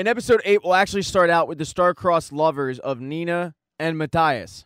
In episode 8 we will actually start out with the star-crossed lovers of Nina and Matthias.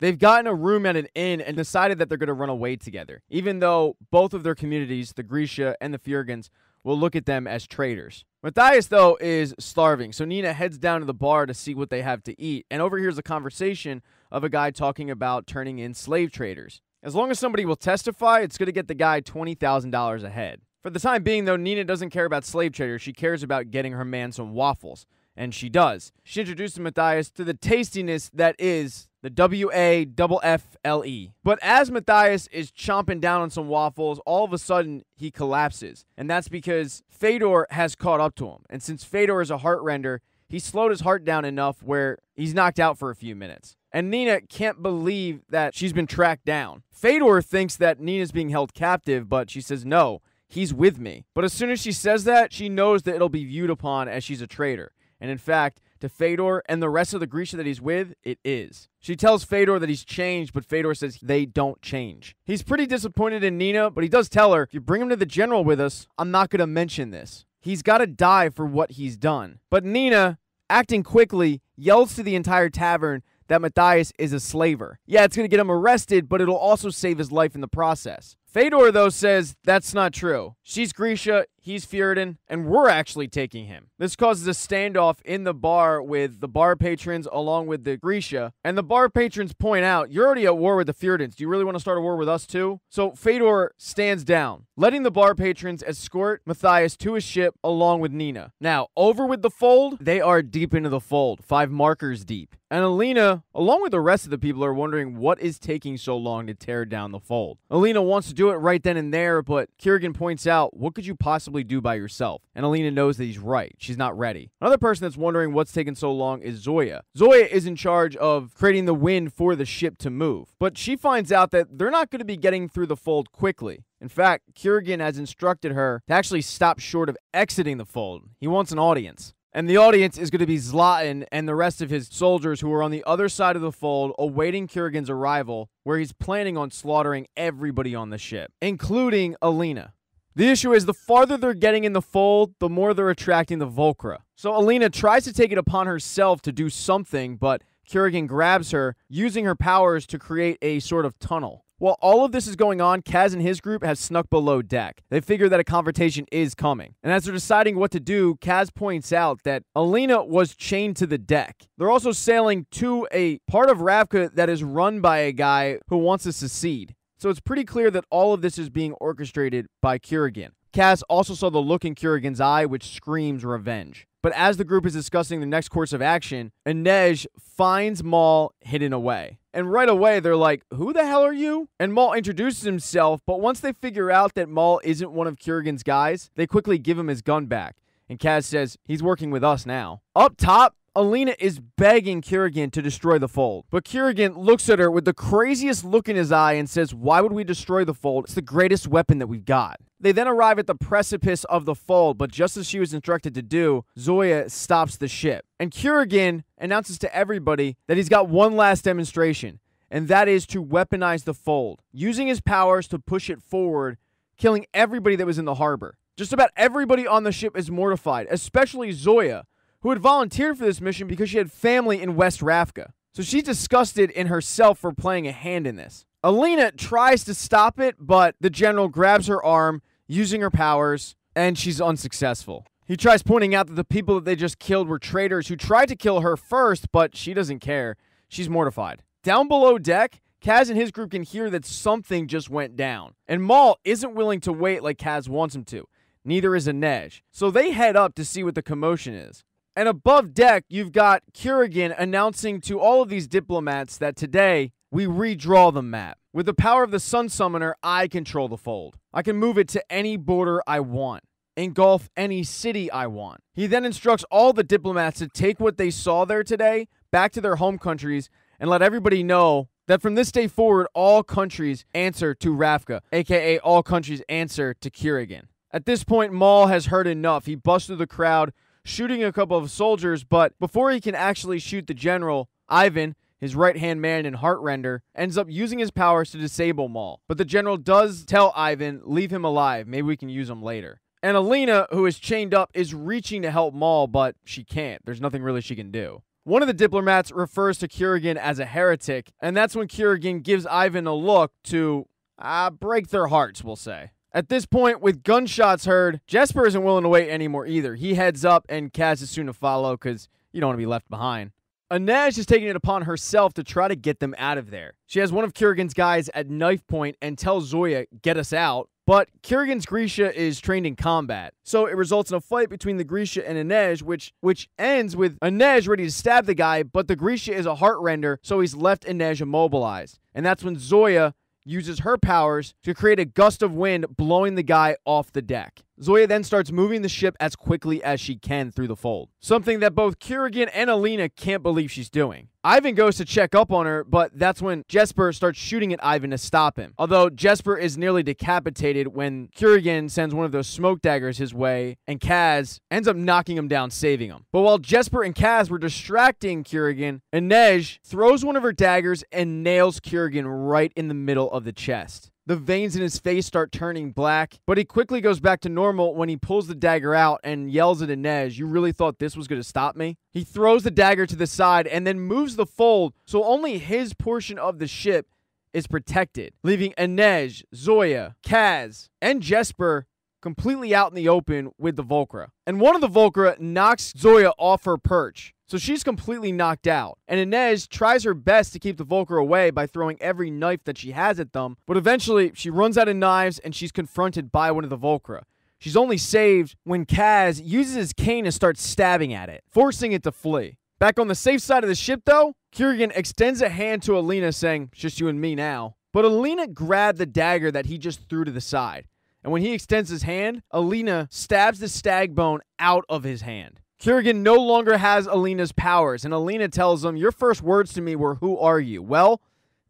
They've gotten a room at an inn and decided that they're going to run away together, even though both of their communities, the Grisha and the Fjurgens, will look at them as traitors. Matthias, though, is starving, so Nina heads down to the bar to see what they have to eat and overhears a conversation of a guy talking about turning in slave traders. As long as somebody will testify, it's going to get the guy $20,000 ahead. For the time being, though, Nina doesn't care about slave traders. She cares about getting her man some waffles. And she does. She introduces Matthias to the tastiness that is the W A W F L E. But as Matthias is chomping down on some waffles, all of a sudden he collapses. And that's because Fedor has caught up to him. And since Fedor is a heart render, he slowed his heart down enough where he's knocked out for a few minutes. And Nina can't believe that she's been tracked down. Fedor thinks that Nina's being held captive, but she says no he's with me. But as soon as she says that, she knows that it'll be viewed upon as she's a traitor. And in fact, to Fedor and the rest of the Grisha that he's with, it is. She tells Fedor that he's changed, but Fedor says they don't change. He's pretty disappointed in Nina, but he does tell her, if you bring him to the general with us, I'm not going to mention this. He's got to die for what he's done. But Nina, acting quickly, yells to the entire tavern that Matthias is a slaver. Yeah, it's going to get him arrested, but it'll also save his life in the process. Fedor, though, says that's not true. She's Grisha, he's Furidan, and we're actually taking him. This causes a standoff in the bar with the bar patrons along with the Grisha. And the bar patrons point out, you're already at war with the Fioridans. Do you really want to start a war with us too? So Fedor stands down, letting the bar patrons escort Matthias to his ship along with Nina. Now, over with the fold, they are deep into the fold, five markers deep. And Alina, along with the rest of the people, are wondering what is taking so long to tear down the fold. Alina wants to do it right then and there, but Kerrigan points out, what could you possibly possibly do by yourself. And Alina knows that he's right. She's not ready. Another person that's wondering what's taken so long is Zoya. Zoya is in charge of creating the wind for the ship to move, but she finds out that they're not going to be getting through the fold quickly. In fact, Kurgan has instructed her to actually stop short of exiting the fold. He wants an audience. And the audience is going to be Zlatan and the rest of his soldiers who are on the other side of the fold awaiting Kurgan's arrival, where he's planning on slaughtering everybody on the ship, including Alina. The issue is the farther they're getting in the fold, the more they're attracting the Volcra. So Alina tries to take it upon herself to do something, but Kerrigan grabs her, using her powers to create a sort of tunnel. While all of this is going on, Kaz and his group have snuck below deck. They figure that a confrontation is coming. And as they're deciding what to do, Kaz points out that Alina was chained to the deck. They're also sailing to a part of Ravka that is run by a guy who wants to secede. So it's pretty clear that all of this is being orchestrated by Kurrigan. Cass also saw the look in Kurrigan's eye, which screams revenge. But as the group is discussing the next course of action, Inej finds Maul hidden away. And right away, they're like, Who the hell are you? And Maul introduces himself, but once they figure out that Maul isn't one of Kurrigan's guys, they quickly give him his gun back. And Kaz says, He's working with us now. Up top, Alina is begging Kerrigan to destroy the fold. But Kerrigan looks at her with the craziest look in his eye and says, Why would we destroy the fold? It's the greatest weapon that we've got. They then arrive at the precipice of the fold, but just as she was instructed to do, Zoya stops the ship. And Kerrigan announces to everybody that he's got one last demonstration, and that is to weaponize the fold, using his powers to push it forward, killing everybody that was in the harbor. Just about everybody on the ship is mortified, especially Zoya who had volunteered for this mission because she had family in West Rafka. So she's disgusted in herself for playing a hand in this. Alina tries to stop it, but the general grabs her arm, using her powers, and she's unsuccessful. He tries pointing out that the people that they just killed were traitors who tried to kill her first, but she doesn't care. She's mortified. Down below deck, Kaz and his group can hear that something just went down, and Maul isn't willing to wait like Kaz wants him to. Neither is Inej. So they head up to see what the commotion is. And above deck, you've got Kurgan announcing to all of these diplomats that today we redraw the map. With the power of the Sun Summoner, I control the fold. I can move it to any border I want, engulf any city I want. He then instructs all the diplomats to take what they saw there today back to their home countries and let everybody know that from this day forward, all countries answer to Rafka, aka all countries answer to Kurgan. At this point, Maul has heard enough. He busts through the crowd shooting a couple of soldiers, but before he can actually shoot the general, Ivan, his right hand man in Heartrender, ends up using his powers to disable Maul. But the general does tell Ivan, leave him alive, maybe we can use him later. And Alina, who is chained up, is reaching to help Maul, but she can't. There's nothing really she can do. One of the diplomats refers to Kurgan as a heretic, and that's when Kurgan gives Ivan a look to uh, break their hearts, we'll say. At this point, with gunshots heard, Jesper isn't willing to wait anymore either. He heads up and Kaz is soon to follow because you don't want to be left behind. Anaj is taking it upon herself to try to get them out of there. She has one of Kurgan's guys at knife point and tells Zoya, get us out. But Kurgan's Grisha is trained in combat, so it results in a fight between the Grisha and Inej, which which ends with Inej ready to stab the guy, but the Grisha is a heartrender, so he's left Inej immobilized. And that's when Zoya uses her powers to create a gust of wind blowing the guy off the deck. Zoya then starts moving the ship as quickly as she can through the fold, something that both Kerrigan and Alina can't believe she's doing. Ivan goes to check up on her, but that's when Jesper starts shooting at Ivan to stop him. Although Jesper is nearly decapitated when Kurgan sends one of those smoke daggers his way, and Kaz ends up knocking him down, saving him. But while Jesper and Kaz were distracting Kurgan, Inej throws one of her daggers and nails Kurgan right in the middle of the chest. The veins in his face start turning black, but he quickly goes back to normal when he pulls the dagger out and yells at Inez, You really thought this was going to stop me? He throws the dagger to the side and then moves the fold so only his portion of the ship is protected, leaving Inez, Zoya, Kaz, and Jesper completely out in the open with the Volcra. And one of the Volcra knocks Zoya off her perch, so she's completely knocked out. And Inez tries her best to keep the Volker away by throwing every knife that she has at them, but eventually she runs out of knives and she's confronted by one of the Volkra. She's only saved when Kaz uses his cane and starts stabbing at it, forcing it to flee. Back on the safe side of the ship, though, Kirigan extends a hand to Alina, saying, It's just you and me now. But Alina grabbed the dagger that he just threw to the side. And when he extends his hand, Alina stabs the stag bone out of his hand. Kerrigan no longer has Alina's powers, and Alina tells him, Your first words to me were, Who are you? Well,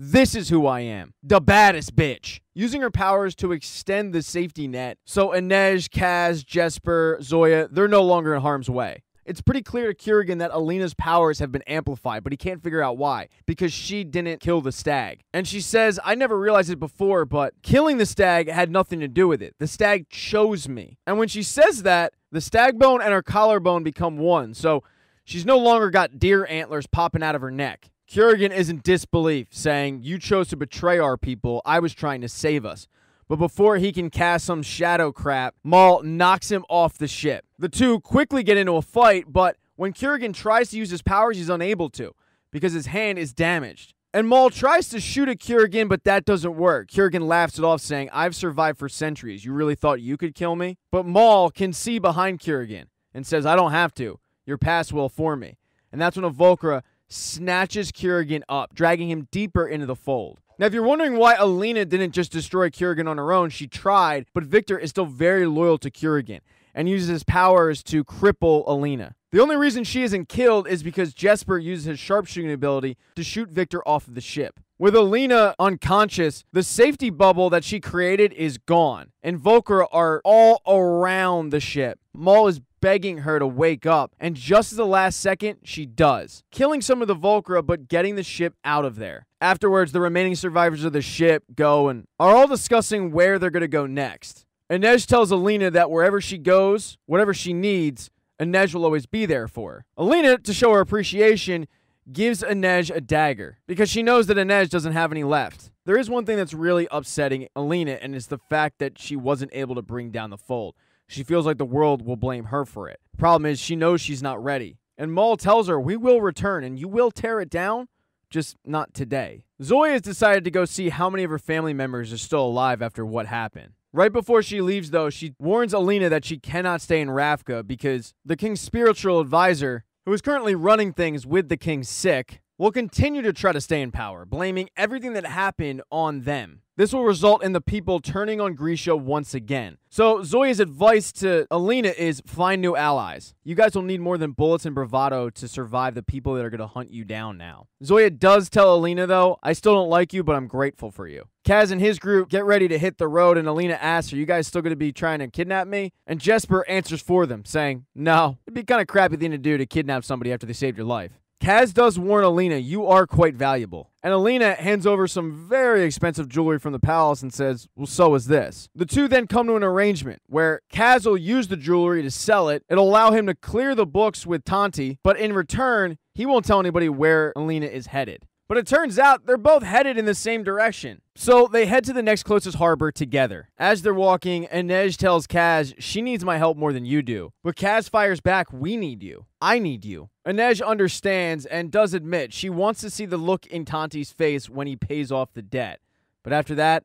this is who I am the baddest bitch. Using her powers to extend the safety net, so Inej, Kaz, Jesper, Zoya, they're no longer in harm's way. It's pretty clear to Kerrigan that Alina's powers have been amplified, but he can't figure out why, because she didn't kill the stag. And she says, I never realized it before, but killing the stag had nothing to do with it. The stag chose me. And when she says that, the stag bone and her collarbone become one, so she's no longer got deer antlers popping out of her neck. Kurgan is in disbelief, saying, You chose to betray our people. I was trying to save us. But before he can cast some shadow crap, Maul knocks him off the ship. The two quickly get into a fight, but when Kurgan tries to use his powers, he's unable to because his hand is damaged. And Maul tries to shoot at Kurgan, but that doesn't work. Kurgan laughs it off, saying, I've survived for centuries. You really thought you could kill me? But Maul can see behind Kurgan and says, I don't have to. Your past will for me. And that's when a Volcra snatches Kurgan up, dragging him deeper into the fold. Now, if you're wondering why Alina didn't just destroy Kurgan on her own, she tried, but Victor is still very loyal to Kurgan and uses his powers to cripple Alina. The only reason she isn't killed is because Jesper uses his sharpshooting ability to shoot Victor off of the ship. With Alina unconscious, the safety bubble that she created is gone, and Volker are all around the ship. Maul is begging her to wake up, and just at the last second, she does, killing some of the Volcra but getting the ship out of there. Afterwards, the remaining survivors of the ship go and are all discussing where they're going to go next. Inez tells Alina that wherever she goes, whatever she needs, Inej will always be there for. Alina, to show her appreciation, gives Inej a dagger because she knows that Inej doesn't have any left. There is one thing that's really upsetting Alina, and it's the fact that she wasn't able to bring down the fold. She feels like the world will blame her for it. Problem is, she knows she's not ready. And Maul tells her, We will return and you will tear it down, just not today. Zoya has decided to go see how many of her family members are still alive after what happened. Right before she leaves, though, she warns Alina that she cannot stay in Rafka because the king's spiritual advisor, who is currently running things with the king sick, will continue to try to stay in power, blaming everything that happened on them. This will result in the people turning on Grisha once again. So, Zoya's advice to Alina is find new allies. You guys will need more than bullets and bravado to survive the people that are going to hunt you down now. Zoya does tell Alina, though, I still don't like you, but I'm grateful for you. Kaz and his group get ready to hit the road, and Alina asks, Are you guys still going to be trying to kidnap me? And Jesper answers for them, saying, No, it'd be kind of crappy thing to do to kidnap somebody after they saved your life. Kaz does warn Alina, you are quite valuable. And Alina hands over some very expensive jewelry from the palace and says, Well, so is this. The two then come to an arrangement where Kaz will use the jewelry to sell it. It'll allow him to clear the books with Tanti, but in return, he won't tell anybody where Alina is headed. But it turns out they're both headed in the same direction. So they head to the next closest harbor together. As they're walking, Inej tells Kaz, she needs my help more than you do. But Kaz fires back, we need you. I need you. Inej understands and does admit she wants to see the look in Tanti's face when he pays off the debt. But after that,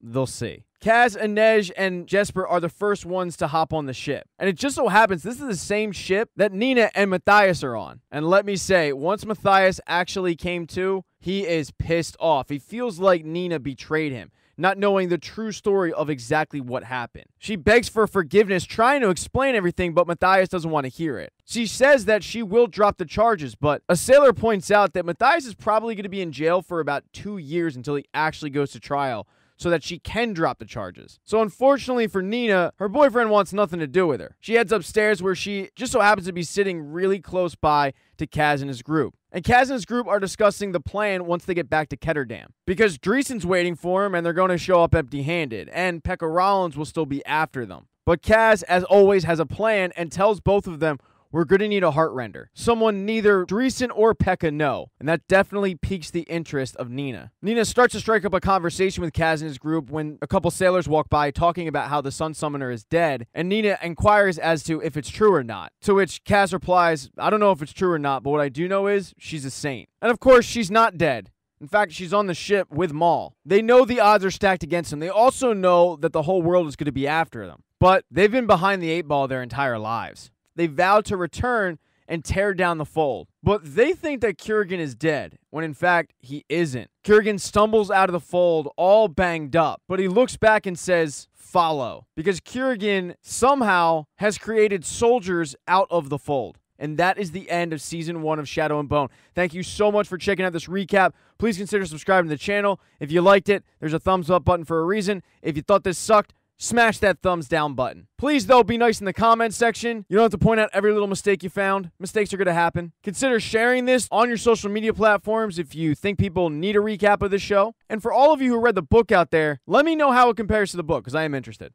they'll see. Kaz, Inej, and Jesper are the first ones to hop on the ship. And it just so happens this is the same ship that Nina and Matthias are on. And let me say, once Matthias actually came to, he is pissed off. He feels like Nina betrayed him not knowing the true story of exactly what happened. She begs for forgiveness, trying to explain everything, but Matthias doesn't want to hear it. She says that she will drop the charges, but a sailor points out that Matthias is probably going to be in jail for about two years until he actually goes to trial, so that she can drop the charges. So, unfortunately for Nina, her boyfriend wants nothing to do with her. She heads upstairs where she just so happens to be sitting really close by to Kaz and his group. And Kaz and his group are discussing the plan once they get back to Ketterdam. Because Dreesen's waiting for him and they're going to show up empty handed, and Pekka Rollins will still be after them. But Kaz, as always, has a plan and tells both of them we're going to need a heart render. Someone neither Dreesen or Pekka know. And that definitely piques the interest of Nina. Nina starts to strike up a conversation with Kaz and his group when a couple sailors walk by talking about how the Sun Summoner is dead. And Nina inquires as to if it's true or not. To which Kaz replies, I don't know if it's true or not, but what I do know is she's a saint. And of course, she's not dead. In fact, she's on the ship with Maul. They know the odds are stacked against them. They also know that the whole world is going to be after them. But they've been behind the eight ball their entire lives they vowed to return and tear down the fold. But they think that Kurgan is dead, when in fact, he isn't. Kurgan stumbles out of the fold, all banged up, but he looks back and says, Follow. Because Kurgan somehow has created soldiers out of the fold. And that is the end of season one of Shadow and Bone. Thank you so much for checking out this recap. Please consider subscribing to the channel. If you liked it, there's a thumbs up button for a reason. If you thought this sucked, smash that thumbs down button. Please, though, be nice in the comment section. You don't have to point out every little mistake you found. Mistakes are going to happen. Consider sharing this on your social media platforms if you think people need a recap of the show. And for all of you who read the book out there, let me know how it compares to the book because I am interested.